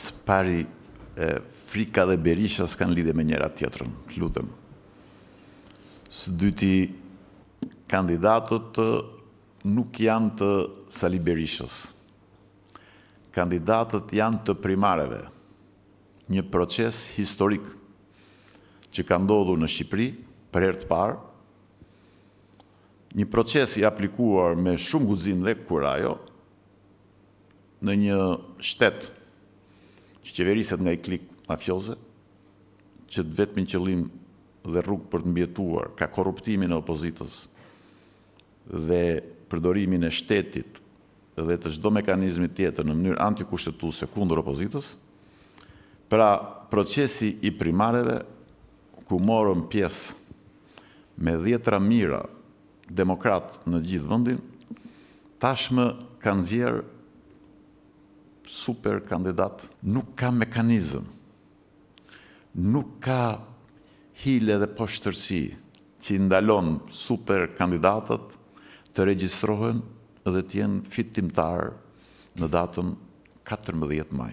së pari e, frika dhe berisha s'kan lidhe me njëra tjetërën, të lutëm. Së dyti, kandidatët nuk janë të sali berishës. Kandidatët janë të primareve. Një proces historik që ka ndodhur në Shqipëri për herë të parë, një proces i aplikuar me shumë guzim dhe kurajo në një shtetë që qeveriset nga i klik mafioze, që të vetëmin qëllim dhe rrugë për të mbjetuar ka korruptimin e opozitës dhe përdorimin e shtetit dhe të shdo mekanizmi tjetër në mënyrë antikushtetuse kundër opozitës, pra procesi i primareve ku morëm pjesë me djetra mira demokratë në gjithë vëndin, tashmë kanë zjerë super kandidat, nuk ka mekanizm, nuk ka hile dhe poshtërsi që ndalon super kandidatët të regjistrohen dhe të jenë fitimtar në datën 14 maj.